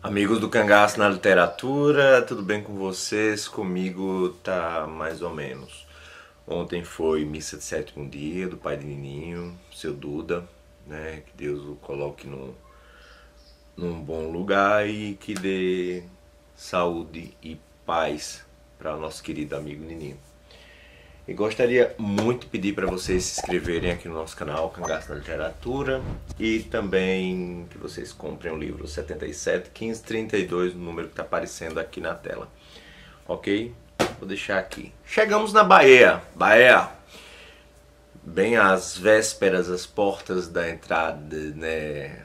Amigos do Cangaço na Literatura, tudo bem com vocês? Comigo tá mais ou menos. Ontem foi missa de sétimo dia do Pai de Nininho, seu Duda, né? Que Deus o coloque no, num bom lugar e que dê saúde e paz para o nosso querido amigo Nininho. E gostaria muito de pedir para vocês se inscreverem aqui no nosso canal Cangaço da Literatura e também que vocês comprem o livro 77 1532, o número que está aparecendo aqui na tela. Ok? Vou deixar aqui. Chegamos na Bahia. Bahia! Bem às vésperas, às portas da entrada né,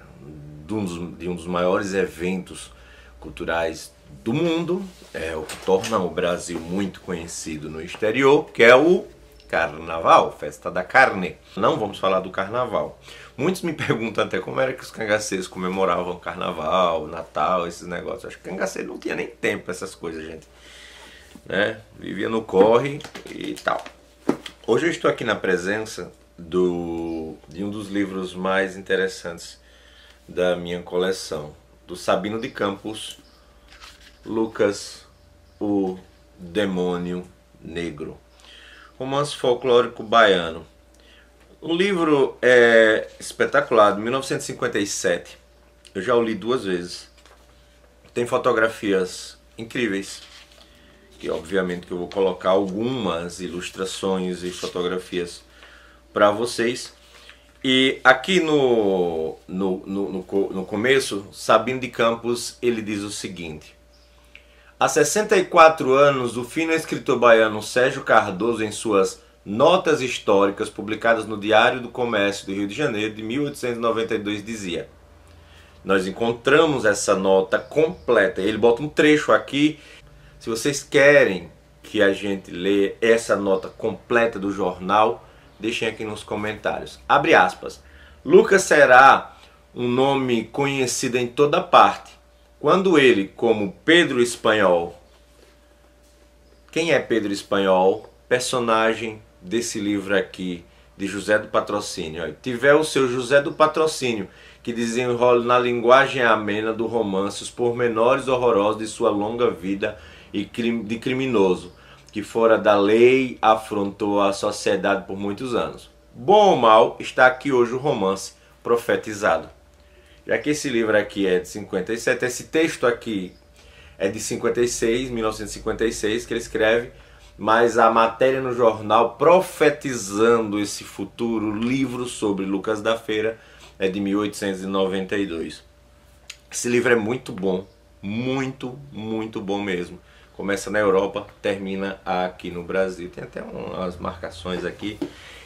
de um dos, de um dos maiores eventos culturais do mundo, é o que torna o Brasil muito conhecido no exterior, que é o Carnaval, Festa da Carne. Não vamos falar do Carnaval. Muitos me perguntam até como era que os cangaceiros comemoravam Carnaval, Natal, esses negócios. Acho que cangaceiro não tinha nem tempo essas coisas, gente. Né? Vivia no corre e tal. Hoje eu estou aqui na presença do, de um dos livros mais interessantes da minha coleção, do Sabino de Campos, Lucas, o Demônio Negro. Romance folclórico baiano. O livro é espetacular, de 1957. Eu já o li duas vezes. Tem fotografias incríveis. E obviamente que eu vou colocar algumas ilustrações e fotografias para vocês. E aqui no, no, no, no, no começo, Sabino de Campos, ele diz o seguinte. Há 64 anos, o fino escritor baiano Sérgio Cardoso, em suas Notas Históricas, publicadas no Diário do Comércio do Rio de Janeiro de 1892, dizia: Nós encontramos essa nota completa. Ele bota um trecho aqui. Se vocês querem que a gente lê essa nota completa do jornal, deixem aqui nos comentários. Abre aspas. Lucas será um nome conhecido em toda parte quando ele, como Pedro Espanhol, quem é Pedro Espanhol? Personagem desse livro aqui, de José do Patrocínio. tiver o seu José do Patrocínio, que desenrola na linguagem amena do romance os pormenores horrorosos de sua longa vida e de criminoso, que fora da lei afrontou a sociedade por muitos anos. Bom ou mal, está aqui hoje o romance profetizado. Já que esse livro aqui é de 57, esse texto aqui é de 56, 1956, que ele escreve, mas a matéria no jornal profetizando esse futuro livro sobre Lucas da Feira é de 1892. Esse livro é muito bom, muito, muito bom mesmo. Começa na Europa, termina aqui no Brasil. Tem até umas marcações aqui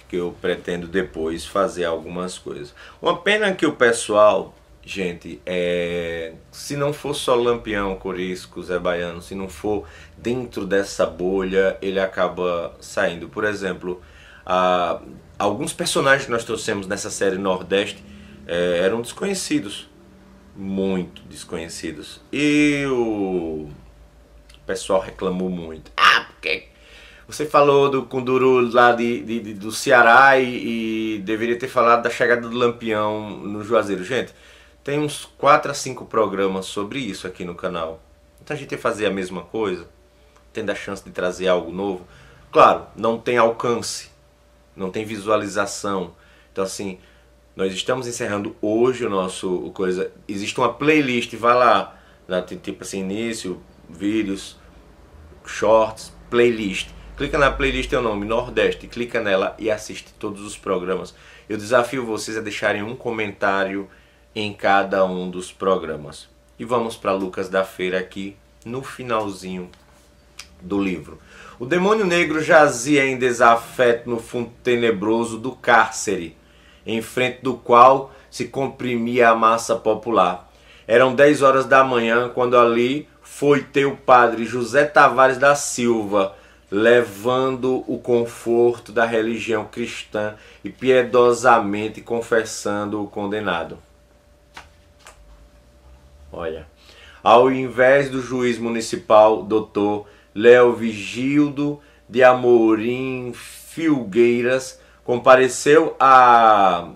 que eu pretendo depois fazer algumas coisas. Uma pena que o pessoal gente, é, se não for só Lampião, Corisco, Zé Baiano, se não for dentro dessa bolha, ele acaba saindo. Por exemplo, a, alguns personagens que nós trouxemos nessa série Nordeste é, eram desconhecidos, muito desconhecidos. E o pessoal reclamou muito. Ah, porque você falou do Kunduru lá de, de, de do Ceará e, e deveria ter falado da chegada do Lampião no Juazeiro. Gente, tem uns 4 a 5 programas sobre isso aqui no canal. Então a gente ia fazer a mesma coisa, tendo a chance de trazer algo novo. Claro, não tem alcance, não tem visualização. Então assim, nós estamos encerrando hoje o nosso o coisa. Existe uma playlist, vai lá, na tipo assim, início, vídeos, shorts, playlist. Clica na playlist tem é o nome Nordeste, clica nela e assiste todos os programas. Eu desafio vocês a deixarem um comentário em cada um dos programas. E vamos para Lucas da Feira aqui no finalzinho do livro. O demônio negro jazia em desafeto no fundo tenebroso do cárcere, em frente do qual se comprimia a massa popular. Eram 10 horas da manhã quando ali foi teu padre José Tavares da Silva, levando o conforto da religião cristã e piedosamente confessando o condenado. Olha, ao invés do juiz municipal doutor Léo Vigildo de Amorim Filgueiras, compareceu à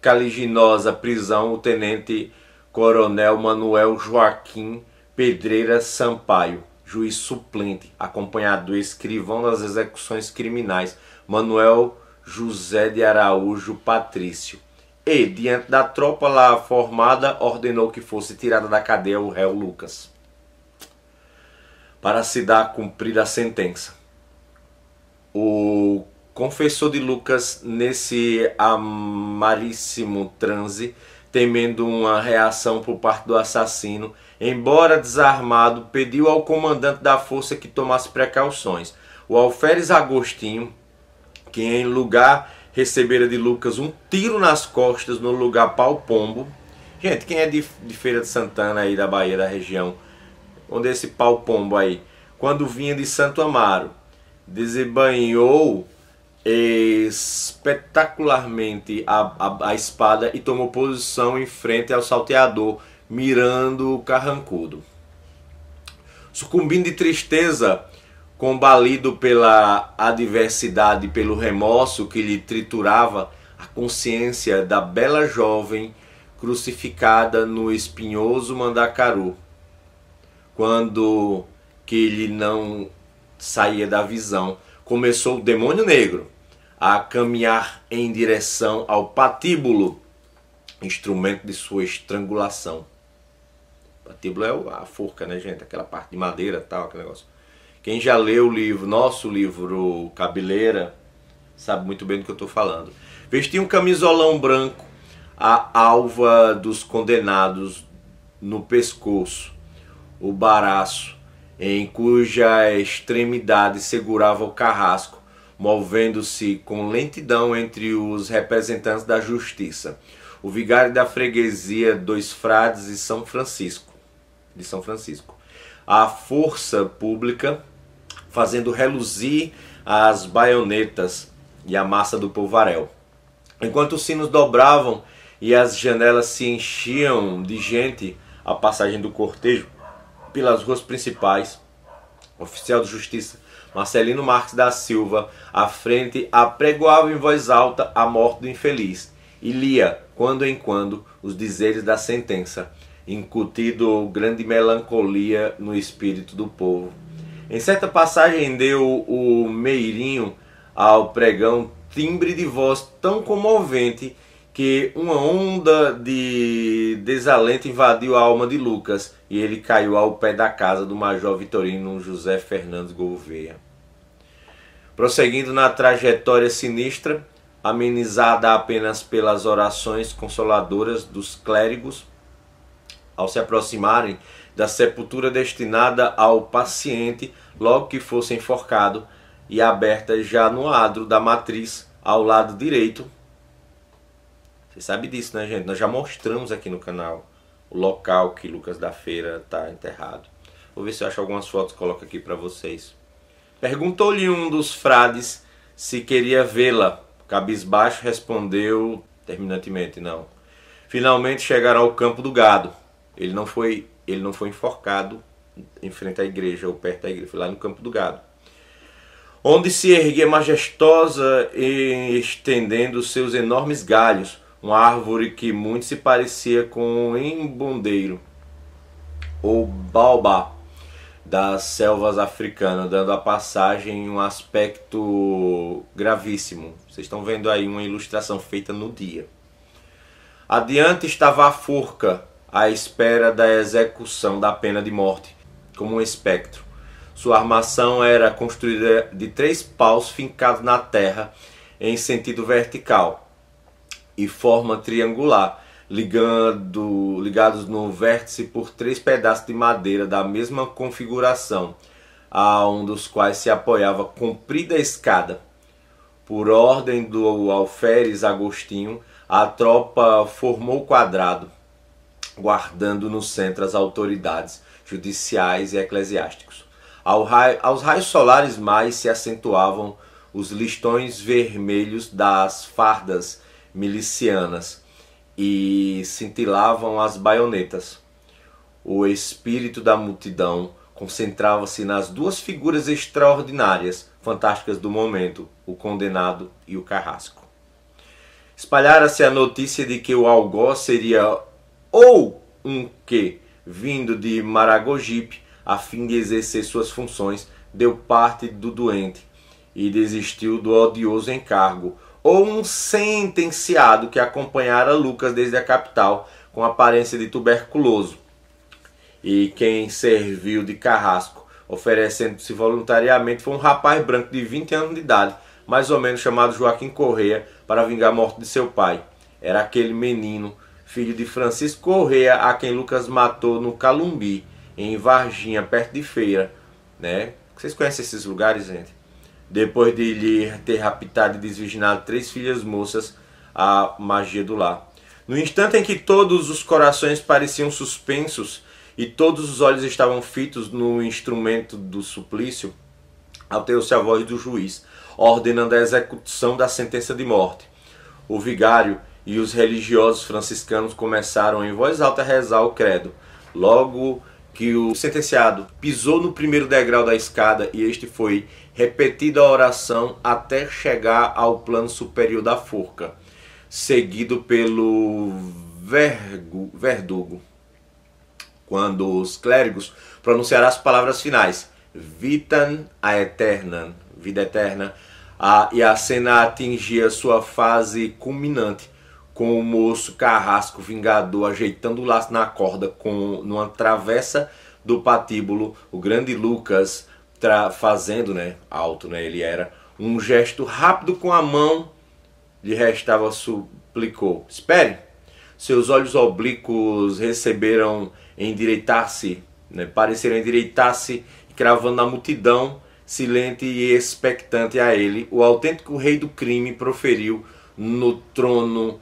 caliginosa prisão o tenente coronel Manuel Joaquim Pedreira Sampaio, juiz suplente, acompanhado do escrivão das execuções criminais Manuel José de Araújo Patrício e, diante da tropa lá formada, ordenou que fosse tirada da cadeia o réu Lucas, para se dar cumprir a sentença. O confessor de Lucas, nesse amaríssimo transe, temendo uma reação por parte do assassino, embora desarmado, pediu ao comandante da força que tomasse precauções. O alferes Agostinho, que em lugar recebera de Lucas um tiro nas costas no lugar pau pombo. Gente, quem é de, de Feira de Santana aí da Bahia, da região, onde é esse pau pombo aí, quando vinha de Santo Amaro, desembainhou espetacularmente a, a, a, espada e tomou posição em frente ao salteador, mirando o carrancudo. Sucumbindo de tristeza, combalido pela adversidade, pelo remorso que lhe triturava a consciência da bela jovem crucificada no espinhoso mandacaru, quando que ele não saía da visão, começou o demônio negro a caminhar em direção ao patíbulo, instrumento de sua estrangulação. Patíbulo é a forca, né, gente? Aquela parte de madeira, tal, aquele negócio. Quem já leu o livro, nosso livro Cabeleira, sabe muito bem do que eu estou falando. Vestia um camisolão branco, a alva dos condenados no pescoço, o baraço, em cuja extremidade segurava o carrasco, movendo-se com lentidão entre os representantes da justiça, o vigário da freguesia dos frades e São Francisco, de São Francisco. A força pública fazendo reluzir as baionetas e a massa do polvarel. Enquanto os sinos dobravam e as janelas se enchiam de gente, a passagem do cortejo pelas ruas principais, o oficial de justiça Marcelino Marques da Silva, à frente, apregoava em voz alta a morte do infeliz e lia, quando em quando, os dizeres da sentença, incutido grande melancolia no espírito do povo em certa passagem, deu o Meirinho ao pregão timbre de voz tão comovente que uma onda de desalento invadiu a alma de Lucas e ele caiu ao pé da casa do major Vitorino José Fernandes Gouveia. Prosseguindo na trajetória sinistra, amenizada apenas pelas orações consoladoras dos clérigos, ao se aproximarem da sepultura destinada ao paciente logo que fosse enforcado e aberta já no adro da matriz ao lado direito. Você sabe disso, né, gente? Nós já mostramos aqui no canal o local que Lucas da Feira está enterrado. Vou ver se eu acho algumas fotos, coloco aqui para vocês. Perguntou-lhe um dos frades se queria vê-la. Cabisbaixo respondeu terminantemente não. Finalmente chegaram ao campo do gado. Ele não foi ele não foi enforcado em frente à igreja ou perto da igreja, foi lá no Campo do Gado. Onde se erguia majestosa e estendendo seus enormes galhos, uma árvore que muito se parecia com um embondeiro ou baobá das selvas africanas, dando a passagem um aspecto gravíssimo. Vocês estão vendo aí uma ilustração feita no dia. Adiante estava a forca, à espera da execução da pena de morte, como um espectro. Sua armação era construída de três paus fincados na terra em sentido vertical e forma triangular, ligando, ligados no vértice por três pedaços de madeira da mesma configuração, a um dos quais se apoiava comprida escada. Por ordem do alferes Agostinho, a tropa formou o quadrado guardando no centro as autoridades judiciais e eclesiásticos. aos raios solares mais se acentuavam os listões vermelhos das fardas milicianas e cintilavam as baionetas. O espírito da multidão concentrava-se nas duas figuras extraordinárias, fantásticas do momento, o condenado e o carrasco. Espalhara-se a notícia de que o algoz seria ou um que, vindo de Maragogipe, a fim de exercer suas funções, deu parte do doente e desistiu do odioso encargo, ou um sentenciado que acompanhara Lucas desde a capital com aparência de tuberculoso e quem serviu de carrasco, oferecendo-se voluntariamente, foi um rapaz branco de 20 anos de idade, mais ou menos chamado Joaquim Correia, para vingar a morte de seu pai. Era aquele menino filho de Francisco Correa, a quem Lucas matou no Calumbi, em Varginha, perto de Feira, né? Vocês conhecem esses lugares, gente? Depois de lhe ter raptado e desvirginado três filhas moças, a magia do lar. No instante em que todos os corações pareciam suspensos e todos os olhos estavam fitos no instrumento do suplício, alteu-se a voz do juiz, ordenando a execução da sentença de morte. O vigário, e os religiosos franciscanos começaram em voz alta a rezar o credo. Logo que o sentenciado pisou no primeiro degrau da escada e este foi repetida a oração até chegar ao plano superior da forca, seguido pelo vergo, verdugo. Quando os clérigos pronunciaram as palavras finais, vitam a vida eterna, a, e a cena atingia sua fase culminante com o moço carrasco vingador ajeitando o laço na corda com numa travessa do patíbulo, o grande Lucas fazendo, né, alto, né, ele era um gesto rápido com a mão, de restava suplicou: "Espere". Seus olhos oblíquos receberam endireitar-se, né, pareceram endireitar-se, cravando na multidão silente e expectante a ele, o autêntico rei do crime proferiu no trono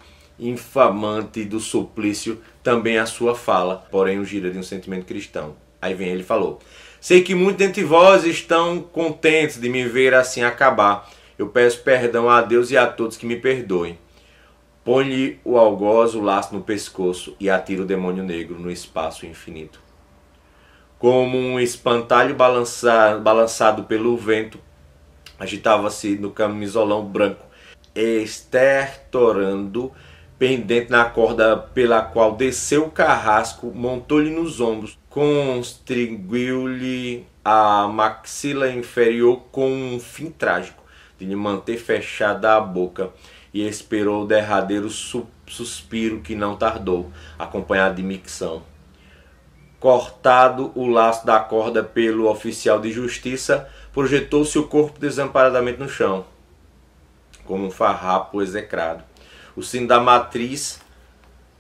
infamante do suplício também a sua fala, porém gira de um sentimento cristão. Aí vem ele falou: Sei que muitos dentre vós estão contentes de me ver assim acabar. Eu peço perdão a Deus e a todos que me perdoem. Põe-lhe o algoz, o laço no pescoço e atira o demônio negro no espaço infinito. Como um espantalho balançado, balançado pelo vento, agitava-se no camisolão branco, estertorando pendente na corda pela qual desceu o carrasco, montou-lhe nos ombros, constringiu-lhe a maxila inferior com um fim trágico de lhe manter fechada a boca e esperou o derradeiro su suspiro que não tardou, acompanhado de micção. Cortado o laço da corda pelo oficial de justiça, projetou-se o corpo desamparadamente no chão, como um farrapo execrado o sino da matriz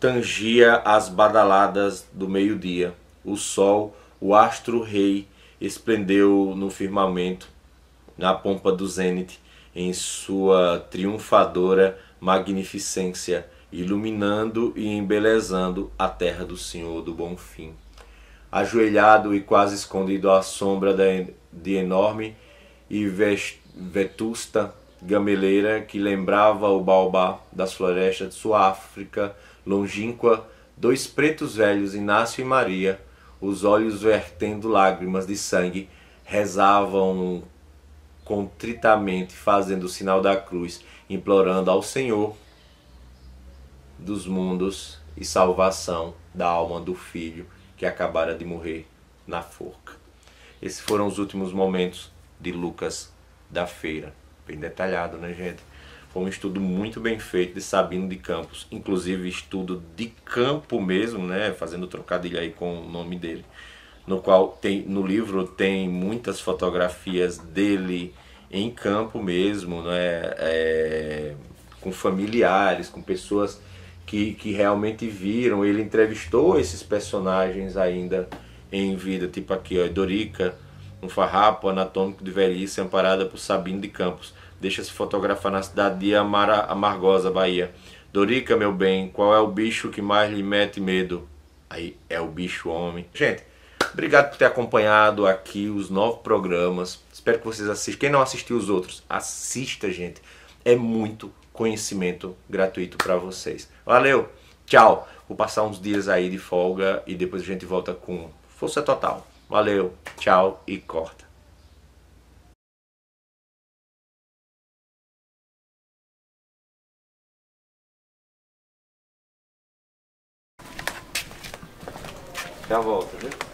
tangia as badaladas do meio-dia. O sol, o astro-rei, esplendeu no firmamento, na pompa do zênite, em sua triunfadora magnificência, iluminando e embelezando a terra do Senhor do Bom Fim. Ajoelhado e quase escondido à sombra de enorme e vetusta gameleira que lembrava o baobá das florestas de África, longínqua, dois pretos velhos, Inácio e Maria, os olhos vertendo lágrimas de sangue, rezavam contritamente, fazendo o sinal da cruz, implorando ao Senhor dos mundos e salvação da alma do filho que acabara de morrer na forca. Esses foram os últimos momentos de Lucas da Feira bem detalhado, né, gente? Foi um estudo muito bem feito de Sabino de Campos, inclusive estudo de campo mesmo, né, fazendo trocadilho aí com o nome dele, no qual tem no livro tem muitas fotografias dele em campo mesmo, né, é, com familiares, com pessoas que, que realmente viram. Ele entrevistou esses personagens ainda em vida, tipo aqui, ó, Dorica, um farrapo anatômico de velhice amparada por Sabino de Campos. Deixa-se fotografar na cidade de Amara, Amargosa, Bahia. Dorica, meu bem, qual é o bicho que mais lhe mete medo? Aí é o bicho homem. Gente, obrigado por ter acompanhado aqui os nove programas. Espero que vocês assistam. Quem não assistiu os outros, assista, gente. É muito conhecimento gratuito para vocês. Valeu, tchau. Vou passar uns dias aí de folga e depois a gente volta com força total. Valeu, tchau e corta. Já volto, viu?